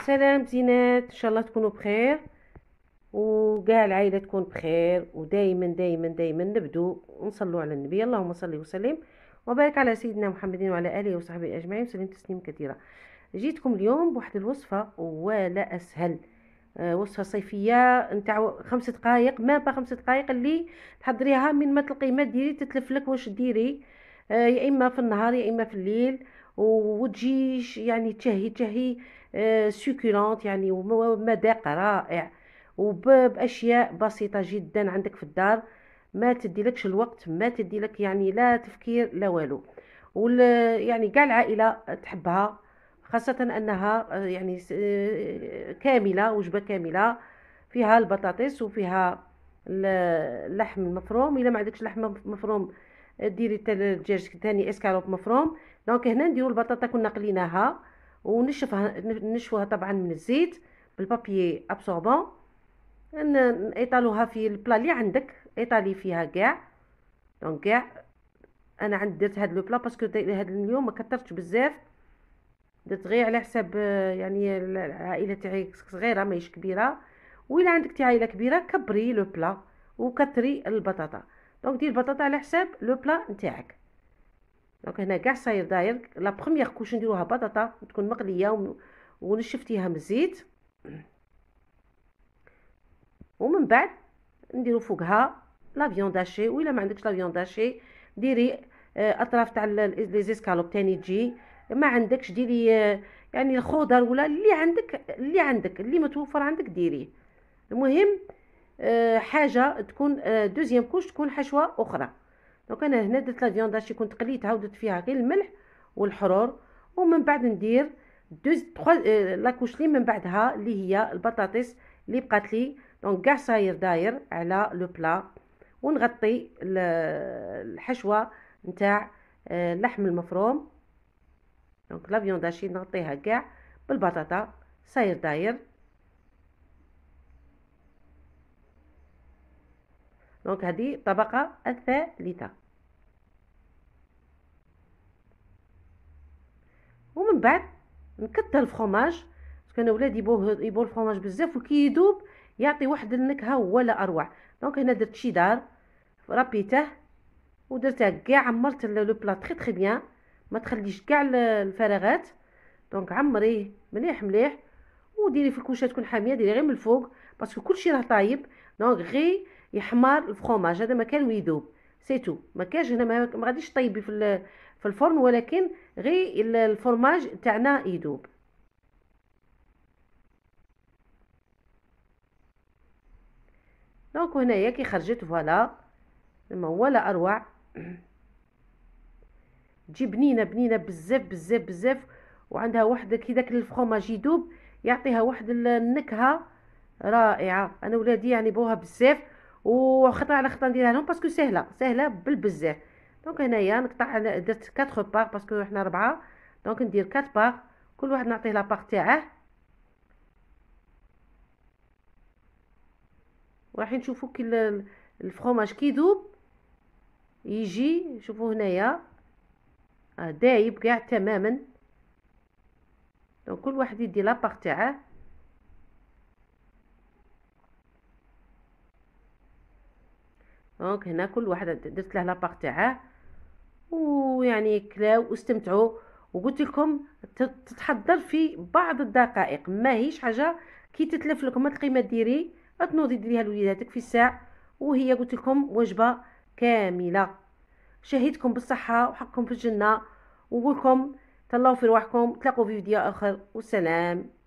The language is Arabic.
سلام زينات ان شاء الله تكونوا بخير وكاع العائله تكون بخير ودائما دائما دائما نبدو ونصلوا على النبي اللهم صل وسلم وبارك على سيدنا محمد وعلى اله وصحبه اجمعين وسلم تسليما كثيرا جيتكم اليوم بواحد الوصفه ولا اسهل آه، وصفه صيفيه نتاع خمس دقائق ما با خمس دقائق اللي تحضريها من ما تلقي ما ديري تتلف لك واش ديري آه، يا اما في النهار يا اما في الليل وتجيش يعني تشهي تشهي سكولانت آه، يعني ومذاق رائع وباشياء بسيطه جدا عندك في الدار ما تديلكش الوقت ما تديلك يعني لا تفكير لا والو وال يعني كاع العائله تحبها خاصه انها آه، يعني آه، كامله وجبه كامله فيها البطاطس وفيها اللحم المفروم الا ما عندكش لحم مفروم ديري الدجاج ثاني اسكالوب مفروم دونك هنا نديرو البطاطا كنا قليناها ونشفها نشوها طبعا من الزيت بالبابي ابسوربون ايطالوها في البلا اللي عندك ايطالي فيها كاع دونك كاع انا عندي درت هاد لو بلا باسكو هاد اليوم ما كثرتش بزاف درت غير على حساب يعني العائله تاعي صغيره ماهيش كبيره وإلا عندك تي عائله كبيره كبري لو بلا وكثري البطاطا دونك دير البطاطا على حساب لو بلا نتاعك دونك هنا كاع صاير داير لا بروميير كوش نديروها بطاطا تكون مقليه ونشفتيها من الزيت ومن بعد نديرو فوقها لا و الا ما عندكش لا داشي ديري آه، اطراف تاع لي زيسكالوب تاني تجي ما عندكش ديري آه، يعني الخضر ولا اللي عندك اللي عندك اللي متوفر عندك ديريه المهم آه، حاجه تكون دوزيام كوش تكون حشوه اخرى دونك انا هنا درت لا فيوند هاشي كنت قليت عاودت فيها غير الملح والحرور ومن بعد ندير دوز تخوا آه، لاكوش لي من بعدها اللي هي البطاطس اللي بقات لي دونك كاع صاير داير على لو بلا ونغطي الحشوه نتاع آه، اللحم المفروم دونك لا فيوند نغطيها كاع بالبطاطا صاير داير دونك هذه الطبقه الثالثه بعد نكثر الفرماج باسكو انا ولادي يبو يبوه الفرماج بزاف وكي يذوب يعطي واحد النكهه ولا اروع دونك هنا درت شيدار رابيته ودرتها كاع عمرت لو بلا تري تري بيان ما تخليش كاع الفراغات دونك عمريه مليح مليح وديري في الكوشه تكون حاميه ديري غير من الفوق باسكو كلشي راه طايب دونك غي يحمر الفرماج هذا ما كان ويذوب سيتو ما كاش هنا ما غاديش طيبي في في الفرن ولكن غير الفرماج تاعنا يذوب دونك هنايا كي خرجت فوالا ولا اروع تجي بنينه بنينه بزاف بزاف بزاف وعندها واحد كي داك الفرماج يذوب يعطيها واحد النكهه رائعه انا ولادي يعني بوها بزاف وخطره على خطره نديرها لهم باسكو سهله سهله بالبزاف دونك هنايا نقطع درت 4 بار باسكو حنا ربعه دونك ندير 4 بار كل واحد نعطيه لاباغ تاعه وراح نشوفوا كي الفرماج كيذوب يجي شوفوا هنايا آه، دايب كاع تماما دونك كل واحد يدي لاباغ تاعه دونك هنا كل واحد درت له لاباغ تاعه ويعني كلاو واستمتعوا وقلت لكم تتحضر في بعض الدقائق ما هيش حاجه كي تتلف لكم هاد القيمه ديري تنوضي ديريها لوليداتك في الساعه وهي قلت لكم وجبه كامله شهيتكم بالصحه وحقكم في الجنه ونقول لكم تهلاو في رواحكم تلاقوا في فيديو اخر والسلام